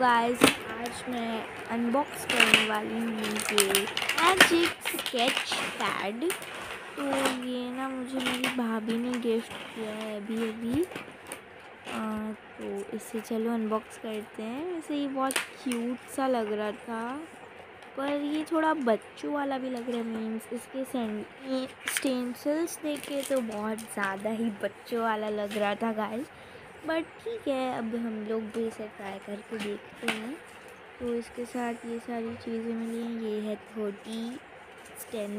guys आज मैं unbox करने वाली हूँ ये मैजिक स्केच पैड तो ये ना मुझे मेरी भाभी ने गिफ्ट किया है अभी अभी आ, हाँ, तो इसे चलो अनबॉक्स करते हैं वैसे ये बहुत क्यूट सा लग रहा था पर ये थोड़ा बच्चों वाला भी लग रहा है मीन्स इसके स्टेंसल्स देख के तो बहुत ज़्यादा ही बच्चों वाला लग रहा था गाइस बट ठीक है अब हम लोग भी इसे ट्राई करके देखते हैं तो इसके साथ ये सारी चीज़ें मिली हैं ये है थोटी स्टेन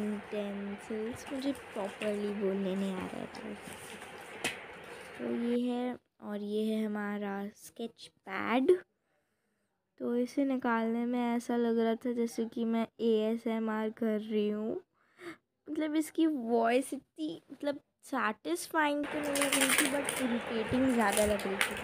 मुझे प्रॉपरली बोलने नहीं आ रहा था तो ये है और ये है हमारा स्केच पैड तो इसे निकालने में ऐसा लग रहा था जैसे कि मैं ए एस एम आर कर रही हूँ मतलब इसकी वॉइस इतनी मतलब सेटिस्फाइंग तो नहीं लग रही थी बट इरिटेटिंग ज़्यादा लग रही थी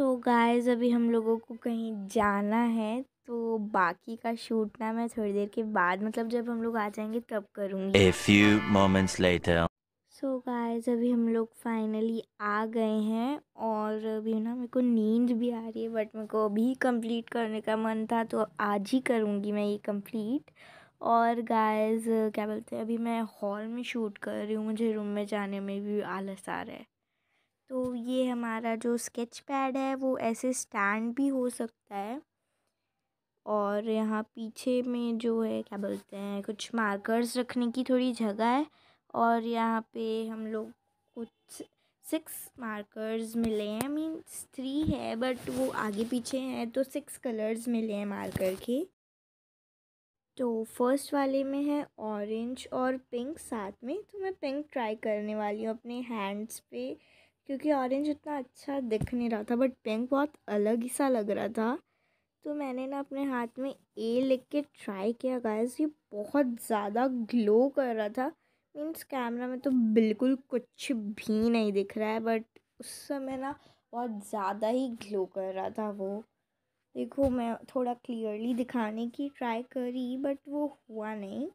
सो गाइस अभी हम लोगों को कहीं जाना है तो बाकी का शूट ना मैं थोड़ी देर के बाद मतलब जब हम लोग आ जाएंगे तब करूँगी सो so गाइस अभी हम लोग फाइनली आ गए हैं और अभी ना मेरे को नींद भी आ रही है बट मेरे को अभी कंप्लीट करने का मन था तो आज ही करूँगी मैं ये कंप्लीट और गाइस क्या बोलते हैं अभी मैं हॉल में शूट कर रही हूँ मुझे रूम में जाने में भी आलस आ रहा है तो ये हमारा जो स्केच पैड है वो ऐसे स्टैंड भी हो सकता है और यहाँ पीछे में जो है क्या बोलते हैं कुछ मार्कर्स रखने की थोड़ी जगह है और यहाँ पे हम लोग कुछ सिक्स मार्कर्स मिले हैं मीन्स थ्री है बट वो आगे पीछे हैं तो सिक्स कलर्स मिले हैं मार्कर के तो फर्स्ट वाले में है ऑरेंज और पिंक साथ में तो मैं पिंक ट्राई करने वाली हूँ अपने हैंड्स पे क्योंकि ऑरेंज इतना अच्छा दिख नहीं रहा था बट पिंक बहुत अलग ही सा लग रहा था तो मैंने ना अपने हाथ में ए लिख के ट्राई किया गाइस ये बहुत ज़्यादा ग्लो कर रहा था मीन्स कैमरा में तो बिल्कुल कुछ भी नहीं दिख रहा है बट उस समय ना बहुत ज़्यादा ही ग्लो कर रहा था वो देखो मैं थोड़ा क्लियरली दिखाने की ट्राई करी बट वो हुआ नहीं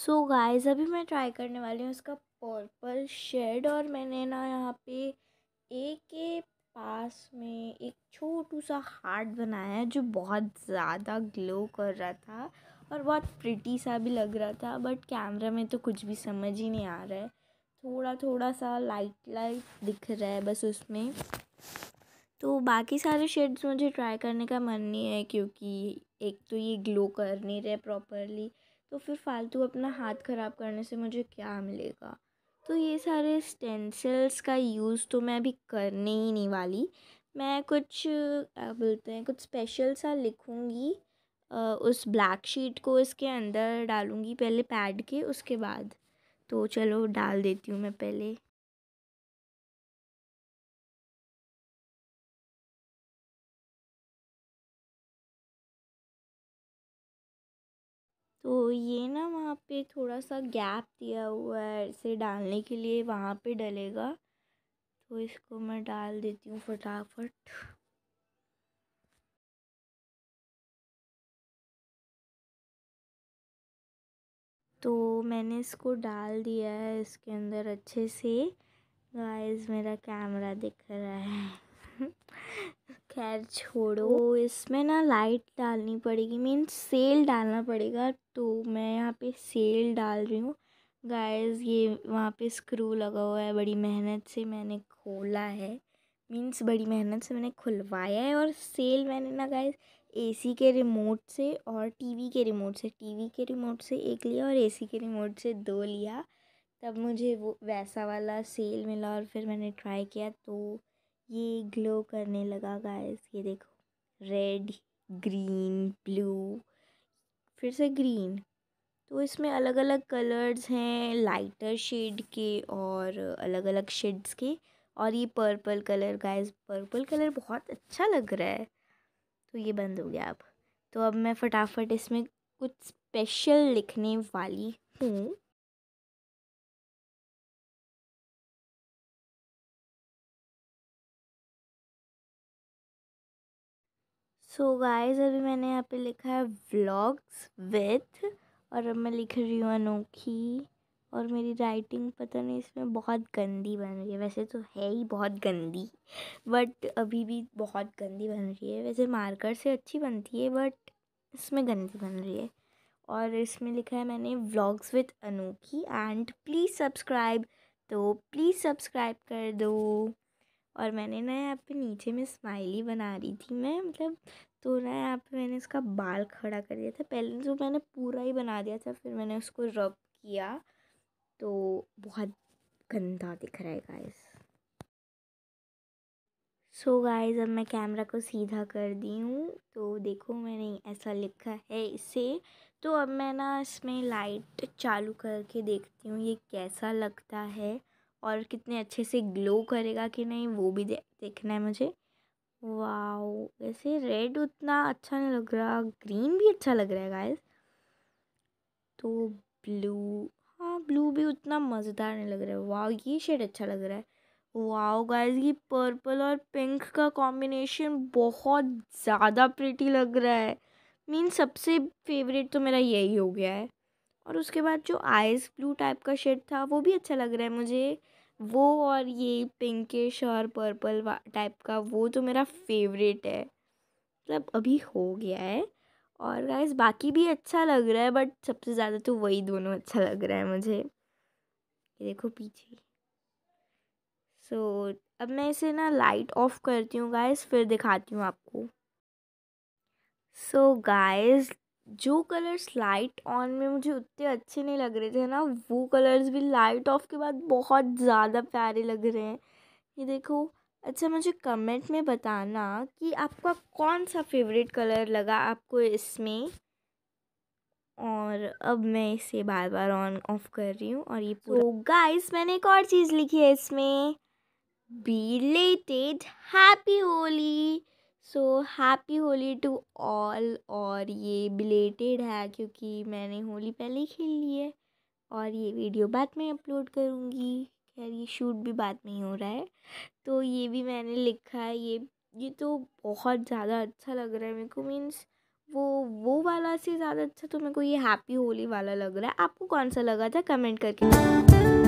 सो so गाइस अभी मैं ट्राई करने वाली हूँ उसका पर्पल शेड और मैंने ना यहाँ पे ए के पास में एक छोटू सा हार्ट बनाया है जो बहुत ज़्यादा ग्लो कर रहा था और बहुत प्रिटी सा भी लग रहा था बट कैमरा में तो कुछ भी समझ ही नहीं आ रहा है थोड़ा थोड़ा सा लाइट लाइट दिख रहा है बस उसमें तो बाकी सारे शेड्स मुझे ट्राई करने का मन नहीं है क्योंकि एक तो ये ग्लो कर नहीं रहे प्रॉपरली तो फिर फालतू अपना हाथ ख़राब करने से मुझे क्या मिलेगा तो ये सारे स्टेंसिल्स का यूज़ तो मैं अभी करने ही नहीं वाली मैं कुछ क्या बोलते हैं कुछ स्पेशल सा लिखूँगी उस ब्लैक शीट को इसके अंदर डालूँगी पहले पैड के उसके बाद तो चलो डाल देती हूँ मैं पहले तो ये ना वहाँ पे थोड़ा सा गैप दिया हुआ है इसे डालने के लिए वहाँ पे डलेगा तो इसको मैं डाल देती हूँ फटाफट तो मैंने इसको डाल दिया है इसके अंदर अच्छे से गाइस मेरा कैमरा दिख रहा है खैर छोड़ो इसमें ना लाइट डालनी पड़ेगी मीन सेल डालना पड़ेगा तो मैं यहाँ पे सेल डाल रही हूँ गाइस ये वहाँ पे स्क्रू लगा हुआ है बड़ी मेहनत से मैंने खोला है मीन्स बड़ी मेहनत से मैंने खुलवाया है और सेल मैंने ना गाइस एसी के रिमोट से और टीवी के रिमोट से टीवी के रिमोट से एक लिया और एसी के रिमोट से दो लिया तब मुझे वो वैसा वाला सेल मिला और फिर मैंने ट्राई किया तो ये ग्लो करने लगा गाइस ये देखो रेड ग्रीन ब्लू फिर से ग्रीन तो इसमें अलग अलग कलर्स हैं लाइटर शेड के और अलग अलग शेड्स के और ये purple colour guys purple colour बहुत अच्छा लग रहा है तो ये बंद हो गया अब तो अब मैं फटाफट इसमें कुछ स्पेशल लिखने वाली हूँ सो गाइस अभी मैंने यहाँ पे लिखा है व्लॉग्स विथ और अब मैं लिख रही हूँ अनोखी और मेरी राइटिंग पता नहीं इसमें बहुत गंदी बन रही है वैसे तो है ही बहुत गंदी बट अभी भी बहुत गंदी बन रही है वैसे मार्कर से अच्छी बनती है बट इसमें गंदी बन रही है और इसमें लिखा है मैंने vlogs with Anokhi and please subscribe तो प्लीज़ सब्सक्राइब कर दो और मैंने ना यहाँ पे नीचे में स्माइली बना रही थी मैं मतलब तो ना यहाँ पे मैंने इसका बाल खड़ा कर दिया था पहले जो मैंने पूरा ही बना दिया था फिर मैंने उसको रब किया तो बहुत गंदा दिख रहा है गाइस सो so गाइस अब मैं कैमरा को सीधा कर दी हूँ तो देखो मैंने ऐसा लिखा है इसे तो अब मैं ना इसमें लाइट चालू करके देखती हूँ ये कैसा लगता है और कितने अच्छे से ग्लो करेगा कि नहीं वो भी दे, देखना है मुझे वाओ वैसे रेड उतना अच्छा नहीं लग रहा ग्रीन भी अच्छा लग रहा है गाइस तो ब्लू हाँ ब्लू भी उतना मज़ेदार नहीं लग रहा है वाओ ये शेड अच्छा लग रहा है वाओ गाइस ये पर्पल और पिंक का कॉम्बिनेशन बहुत ज़्यादा प्रिटी लग रहा है मीन सबसे फेवरेट तो मेरा यही हो गया है और उसके बाद जो आइस ब्लू टाइप का शेड था वो भी अच्छा लग रहा है मुझे वो और ये पिंकिश और पर्पल टाइप का वो तो मेरा फेवरेट है मतलब अभी हो गया है और गाइस बाकी भी अच्छा लग रहा है बट सबसे ज़्यादा तो वही दोनों अच्छा लग रहा है मुझे ये देखो पीछे सो so, अब मैं इसे ना लाइट ऑफ करती हूँ गाइस फिर दिखाती हूँ आपको सो so, गाइस जो कलर्स लाइट ऑन में मुझे उतने अच्छे नहीं लग रहे थे ना वो कलर्स भी लाइट ऑफ के बाद बहुत ज़्यादा प्यारे लग रहे हैं ये देखो अच्छा मुझे कमेंट में बताना कि आपका कौन सा फेवरेट कलर लगा आपको इसमें और अब मैं इसे बार बार ऑन ऑफ कर रही हूँ और ये तो पूरा तो गाइस मैंने एक और चीज़ लिखी है इसमें belated happy Holi so happy Holi to all और ये बिलेटेड है क्योंकि मैंने होली पहले ही खेल ली है और ये वीडियो बाद में अपलोड करूँगी खैर ये शूट भी बाद में ही हो रहा है तो ये भी मैंने लिखा है ये ये तो बहुत ज़्यादा अच्छा लग रहा है मेरे को मीन्स वो वो वाला से ज़्यादा अच्छा तो मेरे को ये हैप्पी होली वाला लग रहा है आपको कौन सा लगा था कमेंट करके